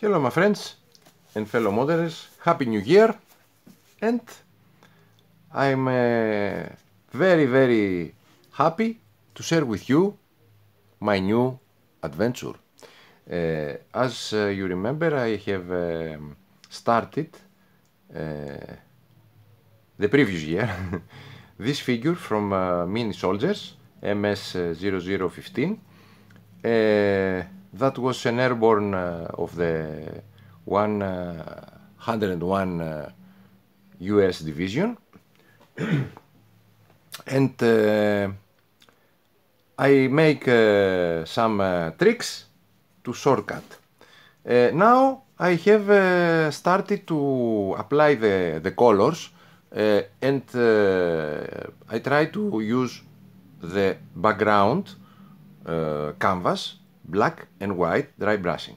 Hello my friends and fellow modelers, Happy New Year and I'm uh, very very happy to share with you my new adventure. Uh, as uh, you remember I have um, started uh, the previous year this figure from uh, Mini Soldiers MS0015 uh, that was an airborne uh, of the 101 uh, US uh, division. and uh, I make uh, some uh, tricks to shortcut. now I have started to apply the, the colors and I try to use the background canvas black and white dry brushing.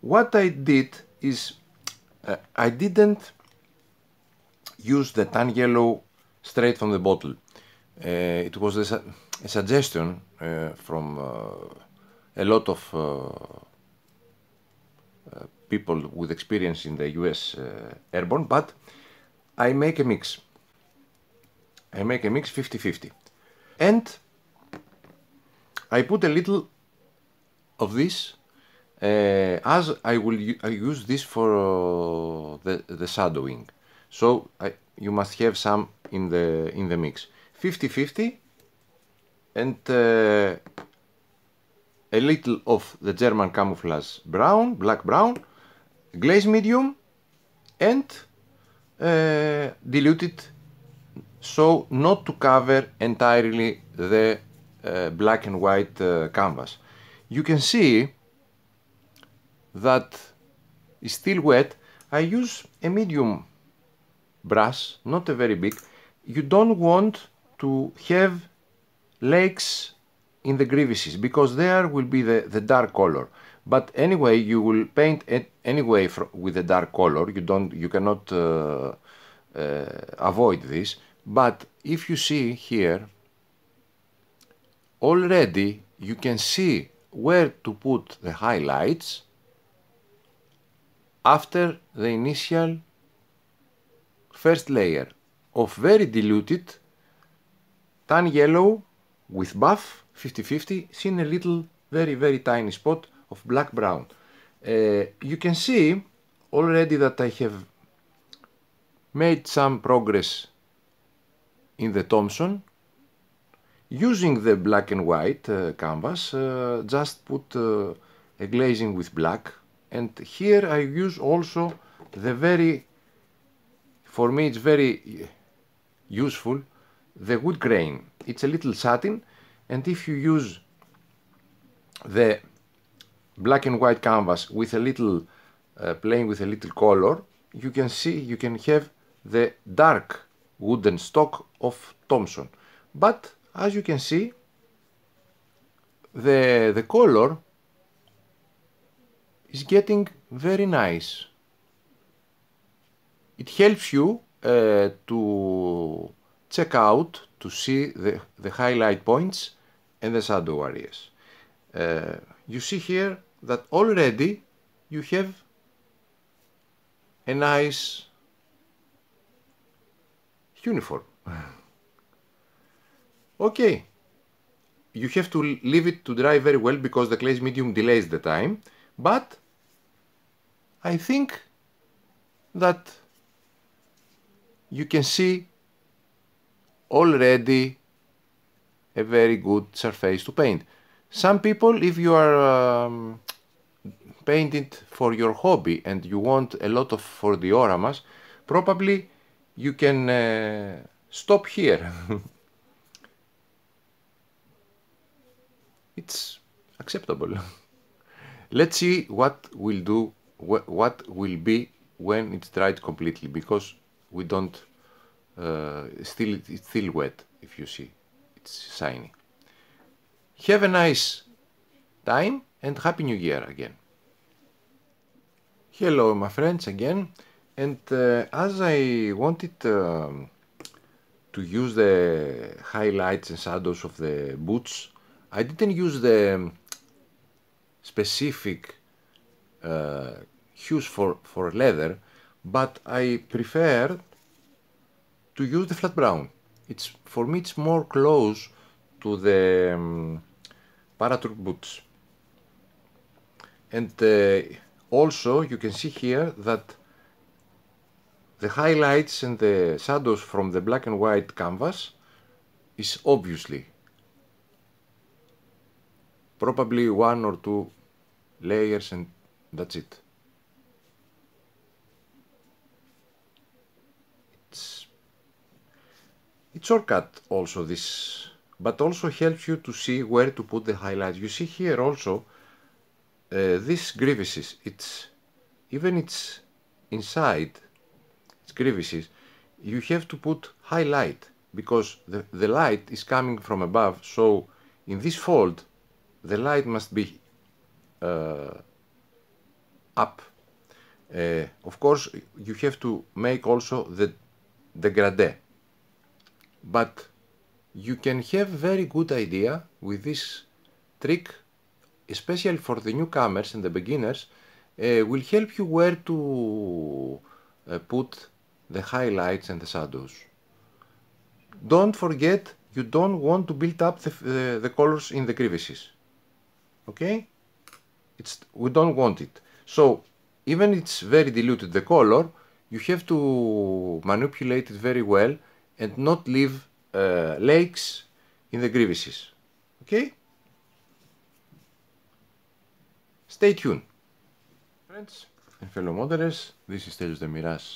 What I did is uh, I didn't use the tan yellow straight from the bottle. Uh, it was a, a suggestion uh, from uh, a lot of uh, uh, people with experience in the US airborne, but I make a mix. I make a mix 50-50. And I put a little of this uh, as I will I use this for uh, the, the shadowing so I, you must have some in the in the mix 50-50 and uh, a little of the German camouflage brown, black brown, glaze medium and uh, dilute it so not to cover entirely the uh, black and white uh, canvas you can see that is still wet. I use a medium brush, not a very big. You don't want to have lakes in the crevices because there will be the, the dark color. But anyway, you will paint it anyway with a dark color. You don't, you cannot uh, uh, avoid this. But if you see here, already you can see where to put the highlights after the initial first layer of very diluted tan yellow with buff 50-50 seen a little very very tiny spot of black brown uh, you can see already that I have made some progress in the Thompson Using the black and white uh, canvas, uh, just put uh, a glazing with black and here I use also the very, for me it's very uh, useful, the wood grain. It's a little satin and if you use the black and white canvas with a little, uh, playing with a little color, you can see, you can have the dark wooden stock of Thompson. But as you can see the the color is getting very nice it helps you uh, to check out to see the, the highlight points and the shadow areas uh, you see here that already you have a nice uniform Okay, you have to leave it to dry very well because the glaze medium delays the time, but I think that you can see already a very good surface to paint. Some people, if you are um, painting for your hobby and you want a lot of for the oramas, probably you can uh, stop here. it's acceptable. Let's see what will do, wh what will be when it's dried completely, because we don't, uh, still, it's still wet, if you see, it's shiny. Have a nice time and Happy New Year again. Hello my friends again, and uh, as I wanted um, to use the highlights and shadows of the boots I didn't use the um, specific uh, hues for, for leather, but I prefer to use the flat brown. It's For me it's more close to the um, boots. And uh, also you can see here that the highlights and the shadows from the black and white canvas is obviously probably one or two layers and that's it. It's, it's shortcut also this, but also helps you to see where to put the highlights. You see here also uh, these crevices, it's, even it's inside, it's crevices, you have to put highlight because the, the light is coming from above, so in this fold the light must be uh, up. Uh, of course, you have to make also the degradé. But you can have very good idea with this trick, especially for the newcomers and the beginners, uh, will help you where to uh, put the highlights and the shadows. Don't forget, you don't want to build up the, the, the colors in the crevices okay it's we don't want it so even it's very diluted the color you have to manipulate it very well and not leave uh, lakes in the crevices okay stay tuned friends and fellow modelers this is Telios de Miras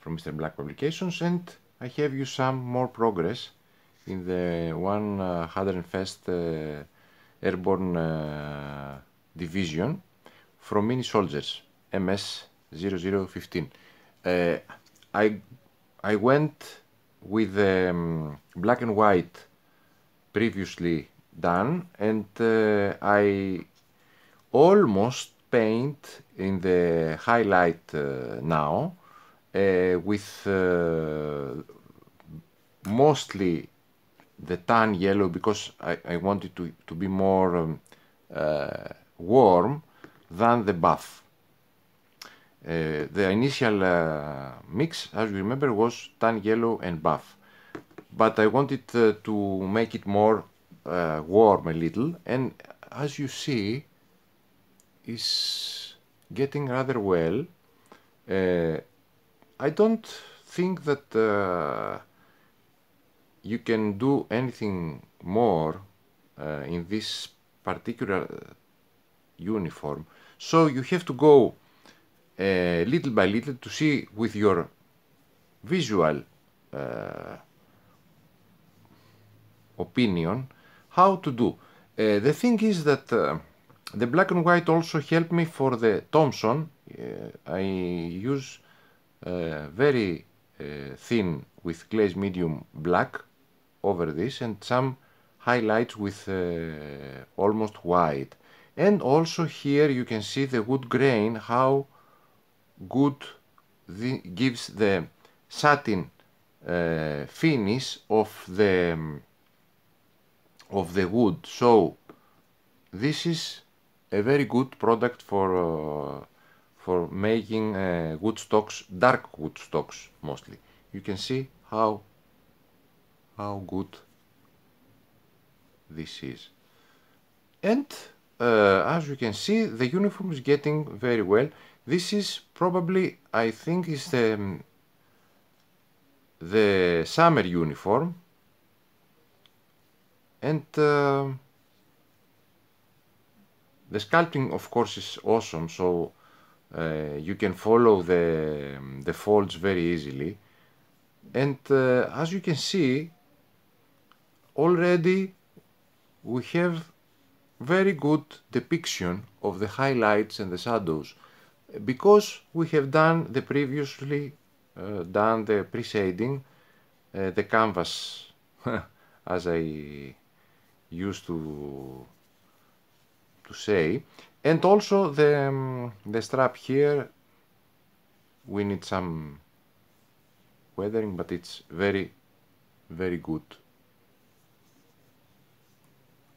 from Mr. Black Publications and I have you some more progress in the 101st uh, airborne uh, division from mini soldiers MS0015. Uh, I I went with the um, black and white previously done and uh, I almost paint in the highlight uh, now uh, with uh, mostly the tan yellow because I, I wanted to, to be more um, uh, warm than the buff. Uh, the initial uh, mix, as you remember, was tan yellow and buff. But I wanted uh, to make it more uh, warm a little and as you see is getting rather well. Uh, I don't think that you can do anything more uh, in this particular uh, uniform so you have to go uh, little by little to see with your visual uh, opinion how to do uh, the thing is that uh, the black and white also helped me for the Thompson I use very thin with glaze medium black over this and some highlights with uh, almost white and also here you can see the wood grain how good the, gives the satin uh, finish of the um, of the wood so this is a very good product for uh, for making uh, wood stocks dark wood stocks mostly you can see how how good this is and uh, as you can see the uniform is getting very well this is probably I think is the um, the summer uniform and uh, the sculpting of course is awesome so uh, you can follow the um, the folds very easily and uh, as you can see already we have very good depiction of the highlights and the shadows because we have done the previously uh, done the pre-shading uh, the canvas as I used to to say and also the um, the strap here we need some weathering but it's very very good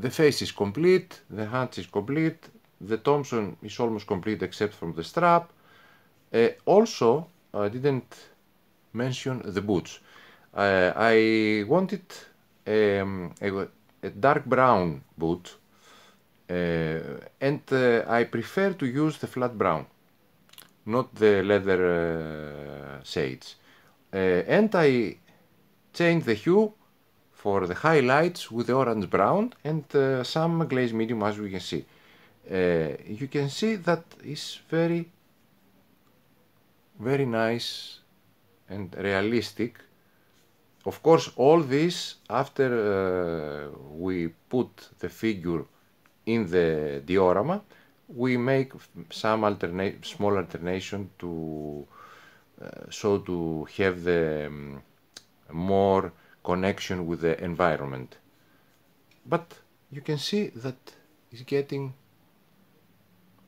the face is complete, the hands is complete, the Thompson is almost complete except from the strap. Uh, also, I didn't mention the boots. Uh, I wanted um, a, a, dark brown boot uh, and uh, I prefer to use the flat brown, not the leather uh, shades. Uh, and I changed the hue for the highlights with the orange brown and uh, some glazed medium as we can see. Uh, you can see that is very very nice and realistic. Of course all this after uh, we put the figure in the diorama we make some small alternation to uh, so to have the um, more connection with the environment. But you can see that it's getting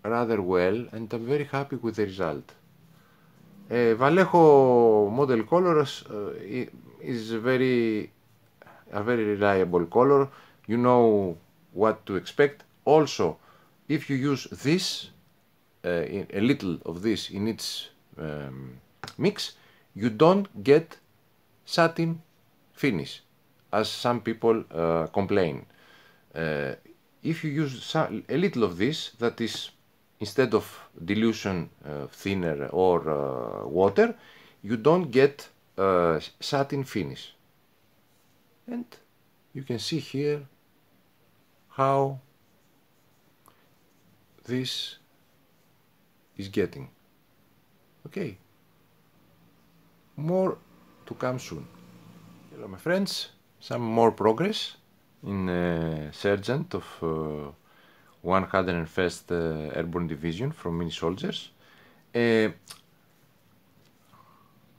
rather well and I'm very happy with the result. Uh, Vallejo model colors uh, is very a very reliable color. You know what to expect. Also, if you use this, uh, a little of this in its um, mix, you don't get satin finish, as some people uh, complain. Uh, if you use a little of this, that is, instead of dilution uh, thinner or uh, water, you don't get uh, satin finish. And you can see here how this is getting. Okay, more to come soon. Hello my friends, some more progress in uh, Sergeant of uh, 101st uh, Airborne Division from Mini Soldiers. Uh,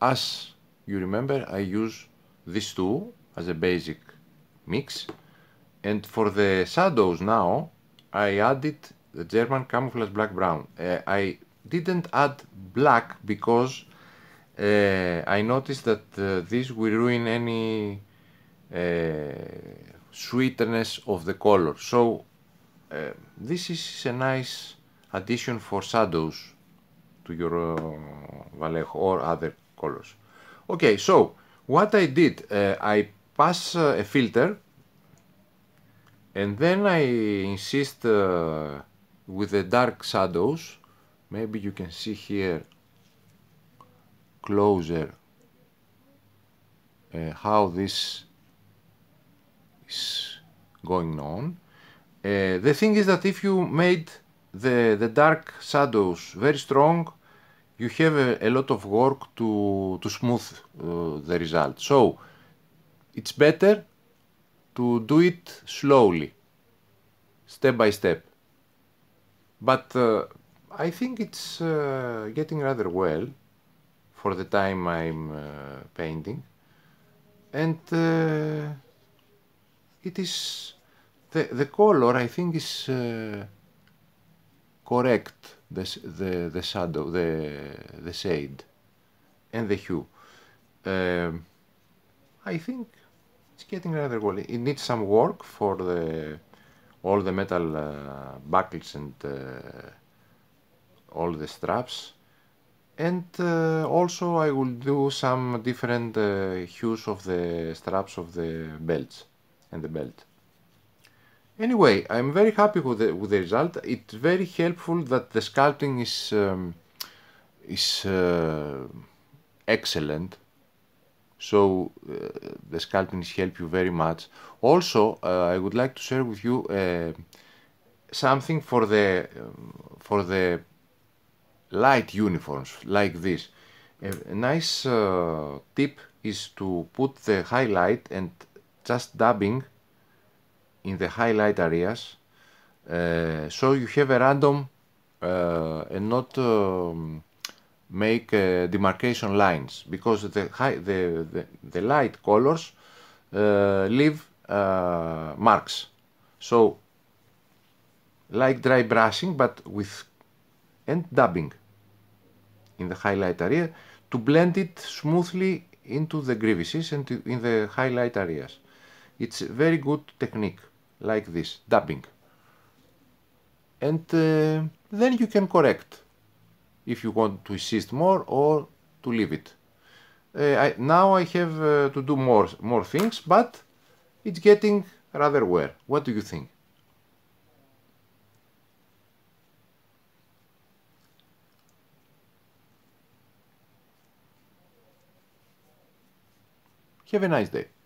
as you remember I use these two as a basic mix and for the shadows now I added the German camouflage black brown. Uh, I didn't add black because uh, I noticed that uh, this will ruin any uh, sweetness of the color. So this is a nice addition for shadows to your Vallejo or other colors. Okay, so what I did, I pass a filter and then I insist uh, with the dark shadows maybe you can see here closer uh, how this is going on. Uh, the thing is that if you made the, the dark shadows very strong, you have a, a lot of work to, to smooth uh, the result. So it's better to do it slowly, step by step. But uh, I think it's uh, getting rather well for the time I'm uh, painting and uh, it is the, the color I think is uh, correct the, the, the shadow the, the shade and the hue um, I think it's getting rather well it needs some work for the all the metal uh, buckles and uh, all the straps and uh, also I will do some different uh, hues of the straps of the belts and the belt. Anyway, I'm very happy with the, with the result. It's very helpful that the sculpting is um, is uh, excellent. So uh, the sculpting is help you very much. Also, uh, I would like to share with you uh, something for the um, for the light uniforms like this. A nice uh, tip is to put the highlight and just dabbing in the highlight areas uh, so you have a random uh, and not um, make uh, demarcation lines because the, high, the, the, the, light colors uh, leave uh, marks so like dry brushing but with and dabbing in the highlight area to blend it smoothly into the crevices and in the highlight areas. It's a very good technique like this, dabbing. And uh, then you can correct if you want to insist more or to leave it. Uh, I, now I have uh, to do more, more things, but it's getting rather well. What do you think? Have a nice day.